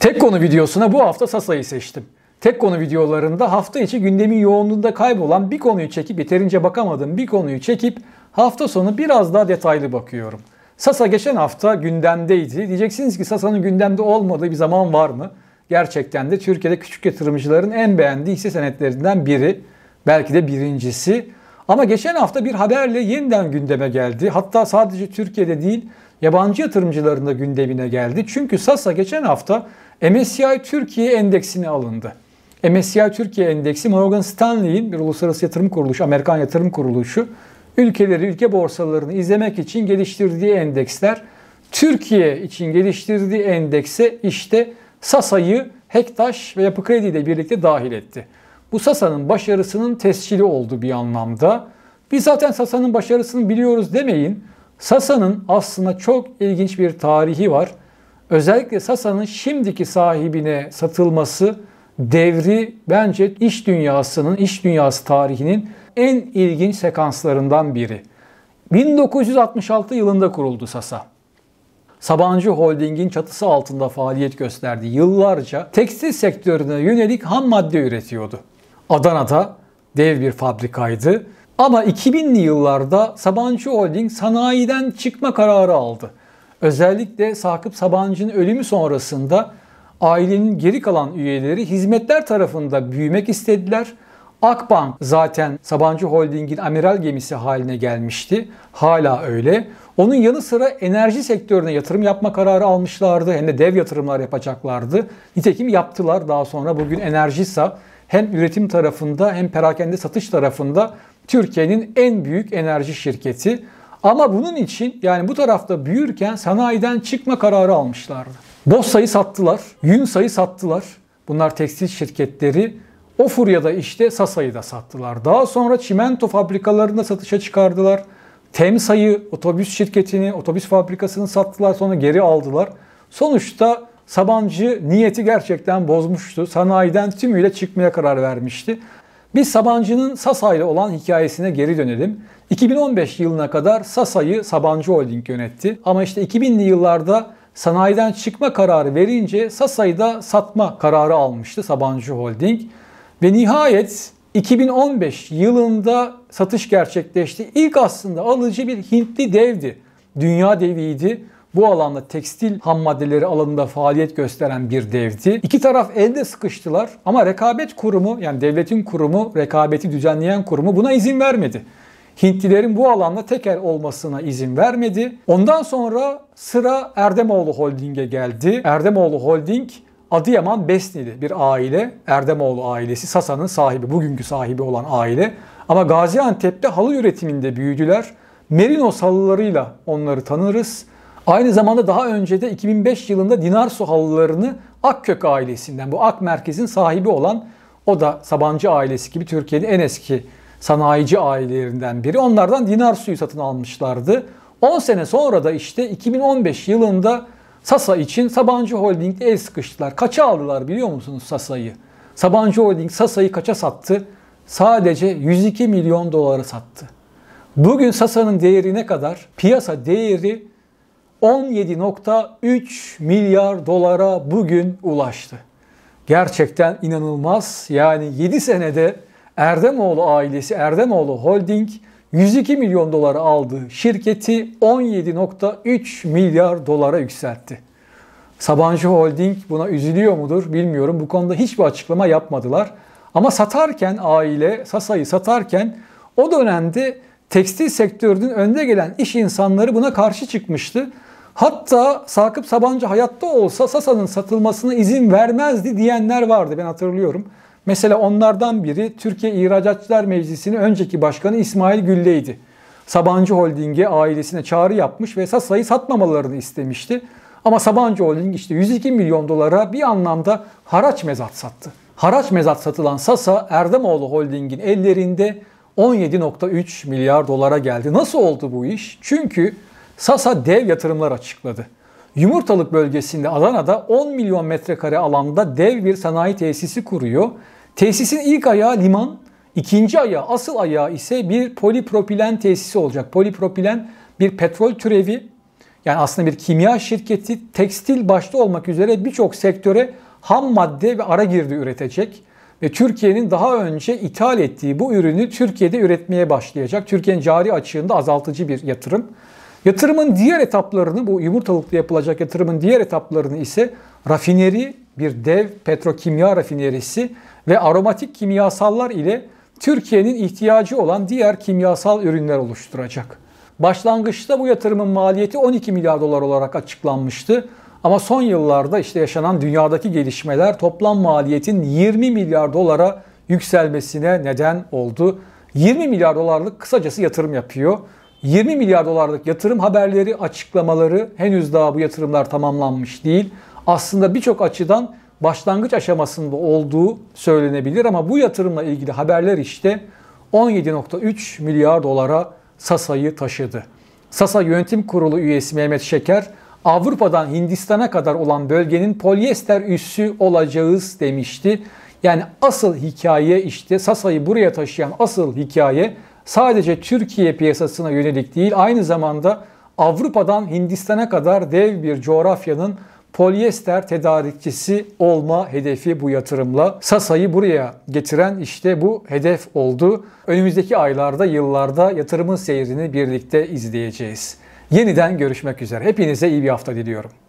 Tek konu videosuna bu hafta Sasa'yı seçtim. Tek konu videolarında hafta içi gündemin yoğunluğunda kaybolan bir konuyu çekip yeterince bakamadığım bir konuyu çekip hafta sonu biraz daha detaylı bakıyorum. Sasa geçen hafta gündemdeydi. Diyeceksiniz ki Sasa'nın gündemde olmadığı bir zaman var mı? Gerçekten de Türkiye'de küçük yatırımcıların en beğendiği hisse senetlerinden biri. Belki de birincisi. Ama geçen hafta bir haberle yeniden gündeme geldi. Hatta sadece Türkiye'de değil yabancı yatırımcıların da gündemine geldi. Çünkü Sasa geçen hafta MSCI Türkiye endeksine alındı. MSCI Türkiye Endeksi Morgan Stanley'in bir uluslararası yatırım kuruluşu, Amerikan yatırım kuruluşu ülkeleri, ülke borsalarını izlemek için geliştirdiği endeksler Türkiye için geliştirdiği endekse işte Sasa'yı Hektaş ve Yapı Kredi ile birlikte dahil etti. Bu Sasa'nın başarısının tescili oldu bir anlamda. Biz zaten Sasa'nın başarısını biliyoruz demeyin. Sasa'nın aslında çok ilginç bir tarihi var özellikle Sasa'nın şimdiki sahibine satılması devri bence iş dünyasının, iş dünyası tarihinin en ilginç sekanslarından biri. 1966 yılında kuruldu Sasa. Sabancı Holding'in çatısı altında faaliyet gösterdi. Yıllarca tekstil sektörüne yönelik ham madde üretiyordu. Adana'da dev bir fabrikaydı. Ama 2000'li yıllarda Sabancı Holding sanayiden çıkma kararı aldı. Özellikle Sakıp Sabancı'nın ölümü sonrasında ailenin geri kalan üyeleri hizmetler tarafında büyümek istediler. Akbank zaten Sabancı Holding'in amiral gemisi haline gelmişti. Hala öyle. Onun yanı sıra enerji sektörüne yatırım yapma kararı almışlardı. Hem de dev yatırımlar yapacaklardı. Nitekim yaptılar daha sonra. Bugün Enerjisa hem üretim tarafında hem perakende satış tarafında Türkiye'nin en büyük enerji şirketi. Ama bunun için yani bu tarafta büyürken sanayiden çıkma kararı almışlardı. Bossa'yı sattılar, Yunsa'yı sattılar. Bunlar tekstil şirketleri. O furyada işte Sasa'yı da sattılar. Daha sonra çimento fabrikalarını da satışa çıkardılar. Temsa'yı, otobüs şirketini, otobüs fabrikasını sattılar sonra geri aldılar. Sonuçta Sabancı niyeti gerçekten bozmuştu. Sanayiden tümüyle çıkmaya karar vermişti. Biz Sabancı'nın Sasa ile olan hikayesine geri dönelim. 2015 yılına kadar Sasa'yı Sabancı Holding yönetti. Ama işte 2000'li yıllarda sanayiden çıkma kararı verince Sasa'yı da satma kararı almıştı Sabancı Holding. Ve nihayet 2015 yılında satış gerçekleşti. İlk aslında alıcı bir Hintli devdi. Dünya deviydi bu alanda tekstil ham maddeleri alanında faaliyet gösteren bir devdi. İki taraf elde sıkıştılar ama rekabet kurumu yani devletin kurumu rekabeti düzenleyen kurumu buna izin vermedi. Hintlilerin bu alanda tekel olmasına izin vermedi. Ondan sonra sıra Erdemoğlu Holding'e geldi. Erdemoğlu Holding Adıyaman Besnili bir aile, Erdemoğlu ailesi, Sasa'nın sahibi, bugünkü sahibi olan aile. Ama Gaziantep'te halı üretiminde büyüdüler. Merino halılarıyla onları tanırız. Aynı zamanda daha önce de 2005 yılında Dinarsu halılarını Akkök ailesinden, bu Ak merkezin sahibi olan o da Sabancı ailesi gibi Türkiye'nin en eski sanayici ailelerinden biri. Onlardan dinar suyu satın almışlardı. 10 sene sonra da işte 2015 yılında Sasa için Sabancı Holding'le el sıkıştılar. Kaça aldılar biliyor musunuz Sasa'yı? Sabancı Holding Sasa'yı kaça sattı? Sadece 102 milyon dolara sattı. Bugün Sasa'nın değeri ne kadar? Piyasa değeri 17.3 milyar dolara bugün ulaştı. Gerçekten inanılmaz. Yani 7 senede Erdemoğlu ailesi, Erdemoğlu Holding 102 milyon dolara aldığı şirketi 17.3 milyar dolara yükseltti. Sabancı Holding buna üzülüyor mudur bilmiyorum. Bu konuda hiçbir açıklama yapmadılar. Ama satarken aile Sasa'yı satarken o dönemde tekstil sektörünün önde gelen iş insanları buna karşı çıkmıştı. Hatta Sakıp Sabancı hayatta olsa Sasa'nın satılmasına izin vermezdi diyenler vardı ben hatırlıyorum. Mesela onlardan biri Türkiye İhracatçılar Meclisi'nin önceki başkanı İsmail Gülleydi. Sabancı Holding'e ailesine çağrı yapmış ve Sasa'yı satmamalarını istemişti. Ama Sabancı Holding işte 102 milyon dolara bir anlamda haraç mezat sattı. Haraç mezat satılan Sasa Erdemoğlu Holding'in ellerinde 17.3 milyar dolara geldi. Nasıl oldu bu iş? Çünkü Sasa dev yatırımlar açıkladı. Yumurtalık bölgesinde Adana'da 10 milyon metrekare alanda dev bir sanayi tesisi kuruyor. Tesisin ilk ayağı liman, ikinci ayağı, asıl ayağı ise bir polipropilen tesisi olacak. Polipropilen bir petrol türevi. Yani aslında bir kimya şirketi tekstil başta olmak üzere birçok sektöre ham madde ve ara girdi üretecek ve Türkiye'nin daha önce ithal ettiği bu ürünü Türkiye'de üretmeye başlayacak. Türkiye'nin cari açığında azaltıcı bir yatırım. Yatırımın diğer etaplarını, bu yumurtalıkta yapılacak yatırımın diğer etaplarını ise rafineri, bir dev petrokimya rafinerisi ve aromatik kimyasallar ile Türkiye'nin ihtiyacı olan diğer kimyasal ürünler oluşturacak. Başlangıçta bu yatırımın maliyeti 12 milyar dolar olarak açıklanmıştı. Ama son yıllarda işte yaşanan dünyadaki gelişmeler toplam maliyetin 20 milyar dolara yükselmesine neden oldu. 20 milyar dolarlık kısacası yatırım yapıyor. 20 milyar dolarlık yatırım haberleri, açıklamaları henüz daha bu yatırımlar tamamlanmış değil. Aslında birçok açıdan başlangıç aşamasında olduğu söylenebilir ama bu yatırımla ilgili haberler işte 17.3 milyar dolara Sasa'yı taşıdı. Sasa Yönetim Kurulu üyesi Mehmet Şeker, Avrupa'dan Hindistan'a kadar olan bölgenin polyester üssü olacağız demişti. Yani asıl hikaye işte Sasa'yı buraya taşıyan asıl hikaye sadece Türkiye piyasasına yönelik değil aynı zamanda Avrupa'dan Hindistan'a kadar dev bir coğrafyanın polyester tedarikçisi olma hedefi bu yatırımla. Sasa'yı buraya getiren işte bu hedef oldu. Önümüzdeki aylarda, yıllarda yatırımın seyrini birlikte izleyeceğiz. Yeniden görüşmek üzere. Hepinize iyi bir hafta diliyorum.